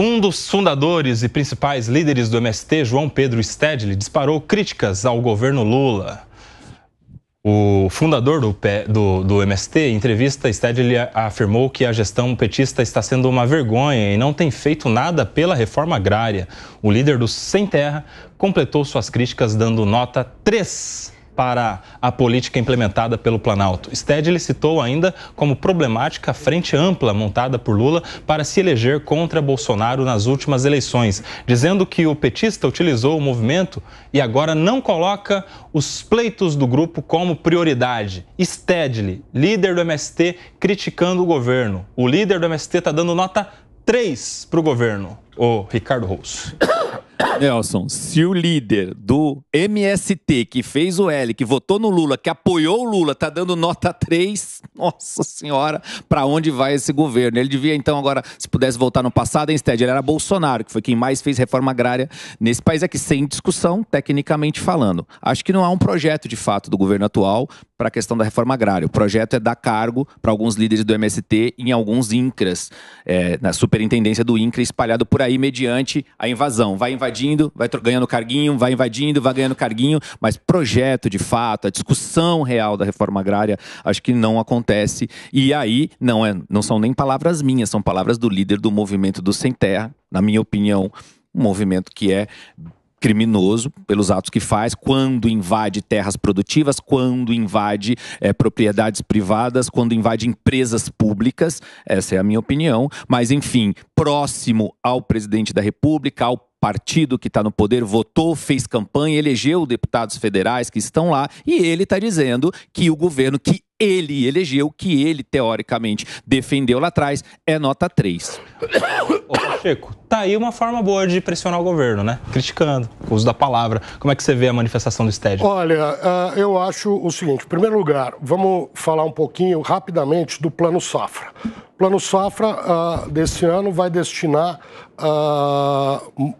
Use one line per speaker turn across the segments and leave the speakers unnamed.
Um dos fundadores e principais líderes do MST, João Pedro Stedley, disparou críticas ao governo Lula. O fundador do, do, do MST, em entrevista, Stedley afirmou que a gestão petista está sendo uma vergonha e não tem feito nada pela reforma agrária. O líder do Sem Terra completou suas críticas dando nota 3 para a política implementada pelo Planalto. Stedley citou ainda como problemática a frente ampla montada por Lula para se eleger contra Bolsonaro nas últimas eleições, dizendo que o petista utilizou o movimento e agora não coloca os pleitos do grupo como prioridade. Stedley, líder do MST, criticando o governo. O líder do MST está dando nota 3 para o governo, o Ricardo Rousseff.
Nelson, se o líder do MST que fez o L, que votou no Lula, que apoiou o Lula, tá dando nota 3, nossa senhora, para onde vai esse governo? Ele devia então agora, se pudesse voltar no passado, instead, ele era Bolsonaro, que foi quem mais fez reforma agrária nesse país aqui, sem discussão, tecnicamente falando. Acho que não há um projeto de fato do governo atual, para a questão da reforma agrária. O projeto é dar cargo para alguns líderes do MST em alguns INCRAs, é, na superintendência do INCRA espalhado por aí mediante a invasão. Vai invadindo, vai ganhando carguinho, vai invadindo, vai ganhando carguinho, mas projeto de fato, a discussão real da reforma agrária, acho que não acontece. E aí não, é, não são nem palavras minhas, são palavras do líder do movimento do Sem Terra, na minha opinião, um movimento que é criminoso pelos atos que faz quando invade terras produtivas, quando invade é, propriedades privadas, quando invade empresas públicas. Essa é a minha opinião. Mas, enfim, próximo ao presidente da República, ao partido que está no poder votou, fez campanha, elegeu deputados federais que estão lá, e ele está dizendo que o governo que ele elegeu, que ele, teoricamente, defendeu lá atrás, é nota 3.
Ô, Pacheco, tá aí uma forma boa de pressionar o governo, né? Criticando, o uso da palavra. Como é que você vê a manifestação do STED?
Olha, uh, eu acho o seguinte: em primeiro lugar, vamos falar um pouquinho rapidamente do Plano Safra. O Plano Safra uh, desse ano vai destinar. Uh,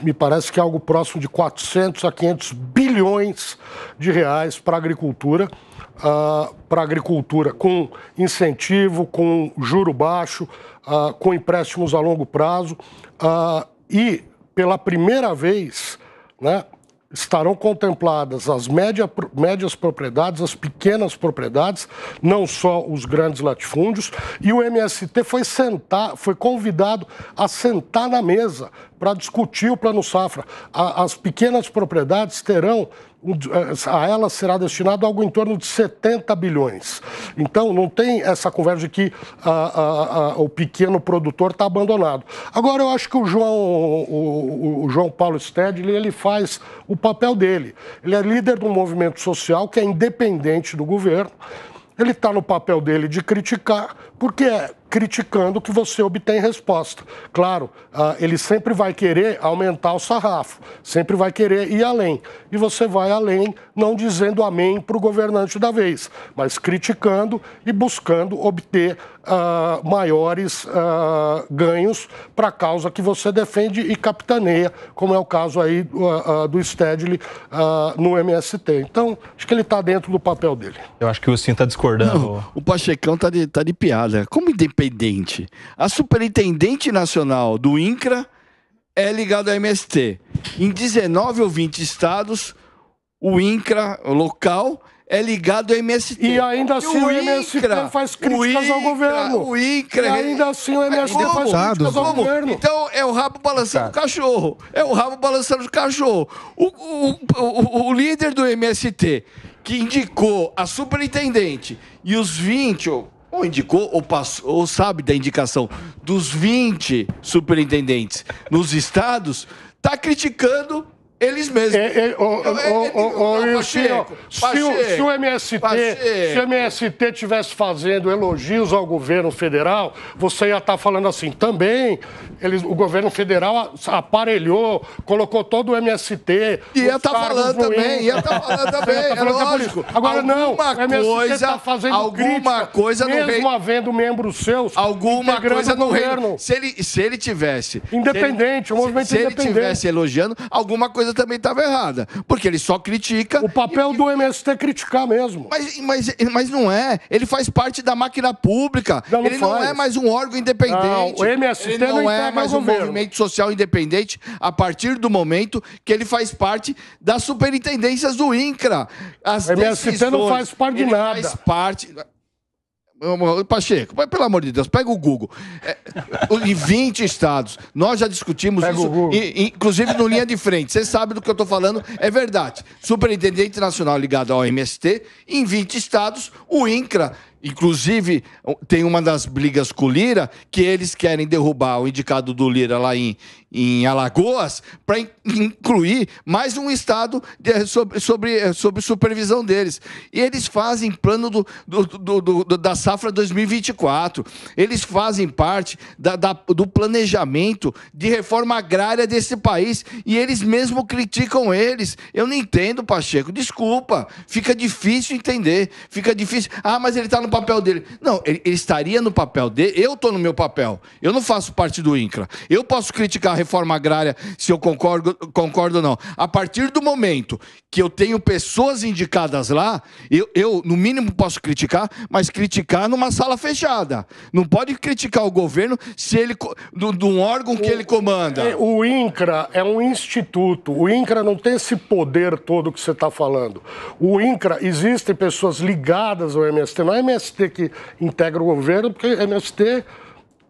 me parece que é algo próximo de 400 a 500 bilhões de reais para a agricultura, uh, para agricultura com incentivo, com juro baixo, uh, com empréstimos a longo prazo uh, e pela primeira vez, né, estarão contempladas as média, médias propriedades, as pequenas propriedades, não só os grandes latifúndios. E o MST foi sentar, foi convidado a sentar na mesa para discutir o plano safra. A, as pequenas propriedades terão eh, a ela será destinado algo em torno de 70 bilhões. Então, não tem essa conversa de que a, a, a, o pequeno produtor está abandonado. Agora, eu acho que o João, o, o João Paulo Stedley, ele faz o papel dele. Ele é líder de um movimento social que é independente do governo. Ele está no papel dele de criticar, porque é criticando que você obtém resposta. Claro, ah, ele sempre vai querer aumentar o sarrafo, sempre vai querer ir além. E você vai além, não dizendo amém para o governante da vez, mas criticando e buscando obter uh, maiores uh, ganhos para a causa que você defende e capitaneia, como é o caso aí uh, do Stedley no MST. Então, acho que ele está dentro do papel dele.
Eu acho que o Sim está discordando. Não, o
Pachecão está de, tá de piada. Como independente. A superintendente nacional do INCRA é ligada ao MST. Em 19 ou 20 estados, o INCRA local é ligado ao MST. E ainda assim o, o MST INCRA, faz críticas INCRA, ao governo. O INCRA. E é ainda assim o é MST como? faz críticas ao como? governo. Então é o rabo balançando tá. o cachorro. É o rabo balançando o cachorro. O, o, o, líder do MST, que indicou a superintendente e os 20 ou ou indicou ou, passou, ou sabe da indicação dos 20 superintendentes nos estados, está criticando eles mesmos. se, o MST, Pacheco. se o MST tivesse
fazendo elogios ao governo federal, você ia estar tá falando assim, também eles, o governo federal aparelhou, colocou todo o MST. Ia estar tá falando também, ia estar tá falando também, tá é Agora alguma não, o MST coisa, tá fazendo alguma crítica, coisa não mesmo
havendo membros seus alguma coisa no governo. Se ele, se ele tivesse... Independente, se o movimento se, se independente. Se ele tivesse elogiando, alguma coisa coisa também estava errada. Porque ele só critica. O papel e... do MST é criticar mesmo. Mas, mas, mas não é. Ele faz parte da máquina pública. Não, ele faz. não é mais um órgão independente. Não, o MST ele não, não é mais um governo. movimento social independente a partir do momento que ele faz parte das superintendências do INCRA. As o MST não faz parte de nada. Faz parte. Pacheco, pelo amor de Deus, pega o Google. É, em 20 estados. Nós já discutimos pega isso, inclusive no linha de frente. Você sabe do que eu estou falando, é verdade. Superintendente nacional ligado ao MST, em 20 estados, o INCRA Inclusive, tem uma das brigas com o Lira que eles querem derrubar o indicado do Lira lá em, em Alagoas para in, incluir mais um estado de, sobre, sobre, sobre supervisão deles. E eles fazem plano do, do, do, do da safra 2024. Eles fazem parte da, da, do planejamento de reforma agrária desse país e eles mesmo criticam eles. Eu não entendo, Pacheco. Desculpa. Fica difícil entender. Fica difícil. Ah, mas ele está no papel dele. Não, ele, ele estaria no papel dele. Eu estou no meu papel. Eu não faço parte do INCRA. Eu posso criticar a reforma agrária se eu concordo, concordo ou não. A partir do momento que eu tenho pessoas indicadas lá, eu, eu, no mínimo posso criticar, mas criticar numa sala fechada. Não pode criticar o governo se ele de um órgão que
o, ele comanda. É, o INCRA é um instituto. O INCRA não tem esse poder todo que você está falando. O INCRA existem pessoas ligadas ao MST. Não é MST que integra o governo, porque MST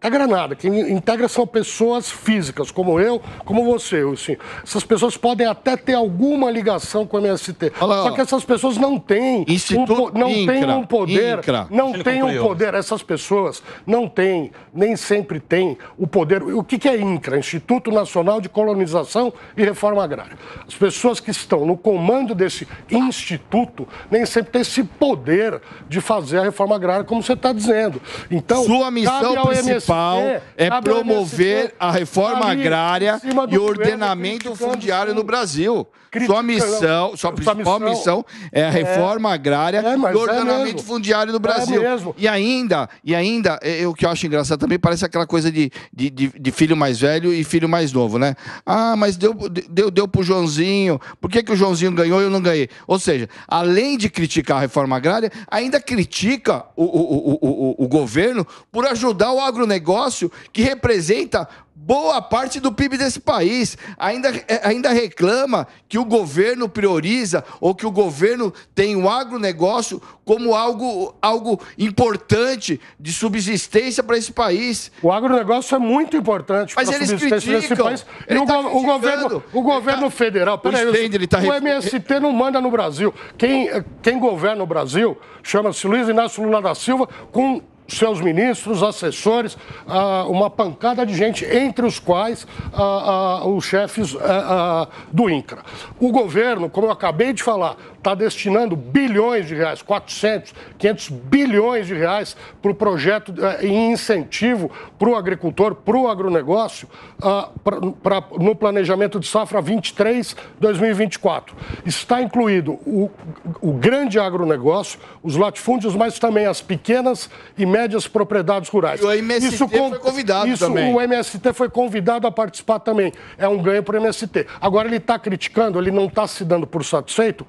a granada Quem integra são pessoas físicas, como eu, como você. Assim. Essas pessoas podem até ter alguma ligação com o MST. Olá, só que essas pessoas não têm. Instituto, um, não INCRA, têm um poder. INCRA. Não têm um poder. Essas pessoas não têm, nem sempre têm o poder. O que, é INCRA? Instituto Nacional de Colonização e Reforma Agrária. As pessoas que estão no comando desse instituto nem sempre têm esse poder de fazer a reforma agrária, como você está dizendo. Então, Sua missão principal principal é, é promover né? a reforma agrária e o ordenamento fundiário
no Brasil. sua missão, né? sua principal missão, é a é. reforma é, agrária é, e o é ordenamento fundiário no é Brasil. E ainda, e ainda, o que eu acho engraçado também parece aquela coisa de, de, de, de, filho mais velho e filho mais novo, né? Ah, mas deu, deu, deu pro Joãozinho. Por que, que o Joãozinho ganhou e eu não ganhei? Ou seja, além de criticar a reforma agrária, ainda critica o, o, o, o, o governo por ajudar o agronegócio negócio que representa boa parte do PIB desse país. Ainda, eh, ainda reclama que o governo prioriza ou que o governo tem o agronegócio como algo, algo importante de subsistência para esse país. O agronegócio é muito importante para a subsistência desse país. E o, tá go o, governo, o tá governo tá... federal, peraí, o, ele tá... o MST
não manda no Brasil. Quem, quem governa o Brasil chama-se Luiz Inácio Lula da Silva com seus ministros, assessores, ah, uma pancada de gente, entre os quais ah, ah, os chefes eh, do INCRA. O governo, como eu acabei de falar, está destinando bilhões de reais, 400, 500 bilhões de reais para o projeto eh, em incentivo para o agricultor, para o agronegócio, uh, pra, pra, no planejamento de safra 23, 2024. Está incluído o, o grande agronegócio, os latifúndios, mas também as pequenas e médias propriedades rurais. E o MST isso, foi convidado isso, também. O MST foi convidado a participar também. É um ganho para o MST. Agora ele está criticando, ele não está se dando por satisfeito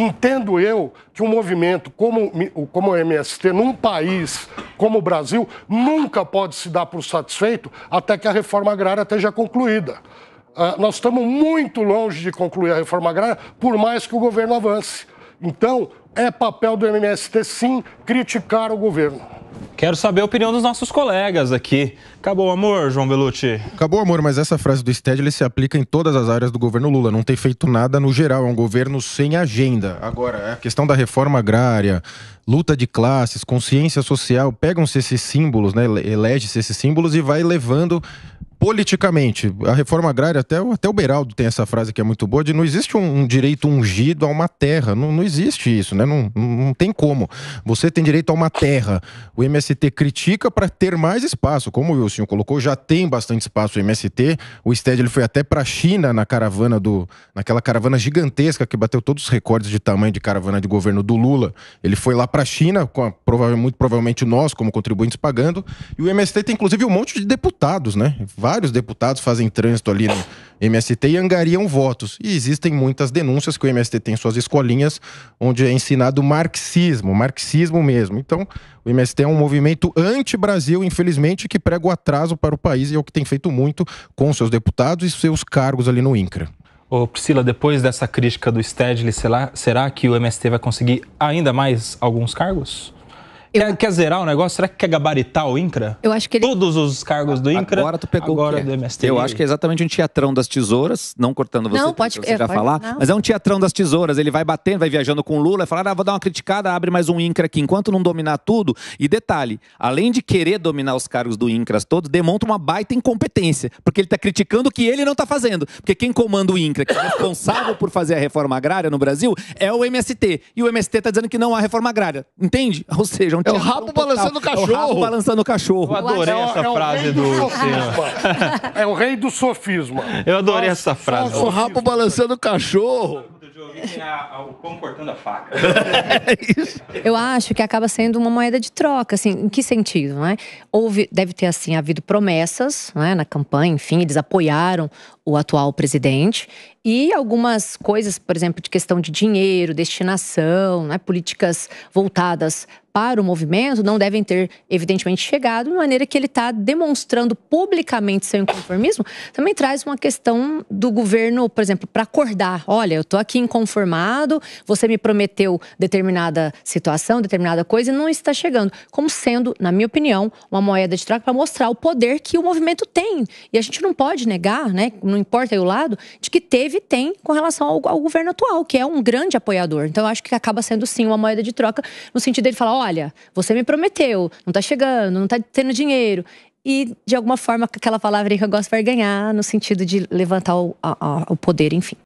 entendo eu que um movimento como, como o MST, num país como o Brasil, nunca pode se dar por satisfeito até que a reforma agrária esteja concluída. Uh, nós estamos muito longe de concluir a reforma agrária, por mais que o governo avance. Então, é papel do MST, sim, criticar o governo.
Quero saber a opinião dos nossos colegas aqui. Acabou o amor, João Belucci?
Acabou o amor, mas essa frase do Stedley se aplica em todas as áreas do governo Lula. Não tem feito nada no geral, é um governo sem agenda. Agora, a questão da reforma agrária, luta de classes, consciência social, pegam-se esses símbolos, né? elege-se esses símbolos e vai levando politicamente, a reforma agrária, até, até o Beraldo tem essa frase que é muito boa, de não existe um, um direito ungido a uma terra, não, não existe isso, né? Não, não tem como. Você tem direito a uma terra. O MST critica para ter mais espaço, como o senhor colocou, já tem bastante espaço o MST, o Sted ele foi até para a China na caravana do, naquela caravana gigantesca que bateu todos os recordes de tamanho de caravana de governo do Lula, ele foi lá para a China, com a, provavelmente, muito provavelmente nós como contribuintes pagando, e o MST tem inclusive um monte de deputados, né? vários deputados fazem trânsito ali no MST e angariam votos. E existem muitas denúncias que o MST tem suas escolinhas onde é ensinado marxismo, marxismo mesmo. Então, o MST é um movimento anti-Brasil, infelizmente, que prega o atraso para o país e é o que tem feito muito com seus deputados e seus cargos ali no INCRA.
Ô Priscila, depois dessa crítica do Stedley, será, será que o MST vai conseguir ainda mais alguns cargos? Eu... Quer, quer zerar o
negócio? Será que quer gabaritar o INCRA? Eu
acho que ele... Todos
os cargos do INCRA. Agora tu pegou agora o do MST. Eu acho que é exatamente um teatrão das tesouras, não cortando você, não, pode, você já pode, falar, não. mas é um teatrão das tesouras. Ele vai batendo, vai viajando com o Lula, vai falar, ah, vou dar uma criticada, abre mais um INCRA aqui, enquanto não dominar tudo. E detalhe, além de querer dominar os cargos do INCRA todos, demonstra uma baita incompetência, porque ele está criticando o que ele não está fazendo. Porque quem comanda o INCRA, que é responsável por fazer a reforma agrária no Brasil, é o MST. E o MST está dizendo que não há reforma agrária. Entende? Ou seja, um é, é o rabo balançando o cachorro. É o rabo balançando o cachorro. Eu adorei essa é frase do, É o rei do
sofisma. Eu adorei essa frase. O rabo balançando o cachorro. O
pão cortando a faca. Eu acho que acaba sendo uma moeda de troca, assim, em que sentido, né? Houve, deve ter, assim, havido promessas, né, na campanha, enfim, eles apoiaram o atual presidente, e algumas coisas, por exemplo, de questão de dinheiro, destinação, né, políticas voltadas para o movimento, não devem ter, evidentemente, chegado, de maneira que ele está demonstrando publicamente seu inconformismo, também traz uma questão do governo, por exemplo, para acordar: olha, eu estou aqui inconformado, você me prometeu determinada situação, determinada coisa, e não está chegando. Como sendo, na minha opinião, uma moeda de troca para mostrar o poder que o movimento tem. E a gente não pode negar, né? não importa aí o lado, de que teve e tem com relação ao, ao, governo atual, que é um grande apoiador. Então, eu acho que acaba sendo sim uma moeda de troca, no sentido dele falar: olha, você me prometeu, não está chegando, não está tendo dinheiro. E, de alguma forma, aquela palavra que eu gosto vai ganhar, no sentido de levantar o, a, a, o poder, enfim.